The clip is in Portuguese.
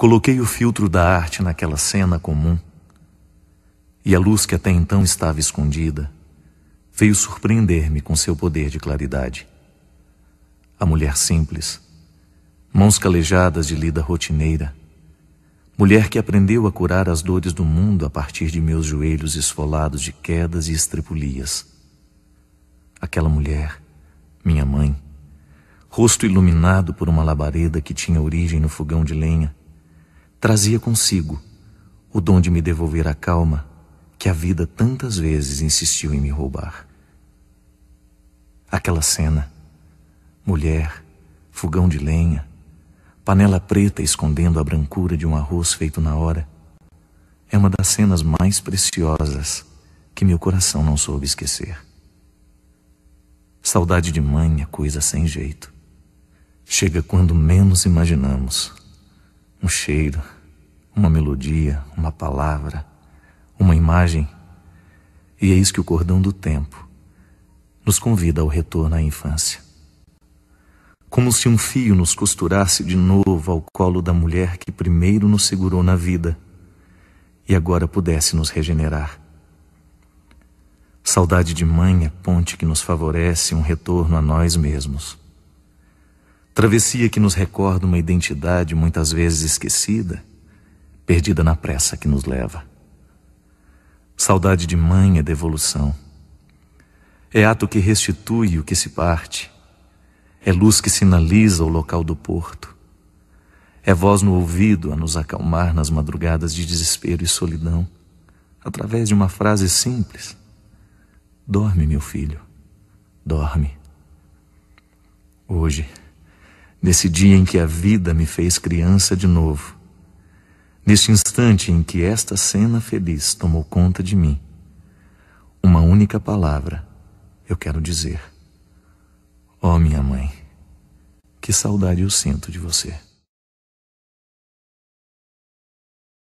Coloquei o filtro da arte naquela cena comum, e a luz que até então estava escondida veio surpreender-me com seu poder de claridade. A mulher simples, mãos calejadas de lida rotineira, mulher que aprendeu a curar as dores do mundo a partir de meus joelhos esfolados de quedas e estrepulias. Aquela mulher, minha mãe, rosto iluminado por uma labareda que tinha origem no fogão de lenha, trazia consigo o dom de me devolver a calma que a vida tantas vezes insistiu em me roubar. Aquela cena, mulher, fogão de lenha, panela preta escondendo a brancura de um arroz feito na hora, é uma das cenas mais preciosas que meu coração não soube esquecer. Saudade de mãe é coisa sem jeito. Chega quando menos imaginamos. Um cheiro, uma melodia, uma palavra, uma imagem. E eis é que o cordão do tempo nos convida ao retorno à infância. Como se um fio nos costurasse de novo ao colo da mulher que primeiro nos segurou na vida e agora pudesse nos regenerar. Saudade de mãe é ponte que nos favorece um retorno a nós mesmos. Travessia que nos recorda uma identidade muitas vezes esquecida perdida na pressa que nos leva. Saudade de mãe é devolução. É ato que restitui o que se parte. É luz que sinaliza o local do porto. É voz no ouvido a nos acalmar nas madrugadas de desespero e solidão, através de uma frase simples: Dorme, meu filho, dorme. Hoje, nesse dia em que a vida me fez criança de novo, Neste instante em que esta cena feliz tomou conta de mim, uma única palavra eu quero dizer. Ó oh, minha mãe, que saudade eu sinto de você.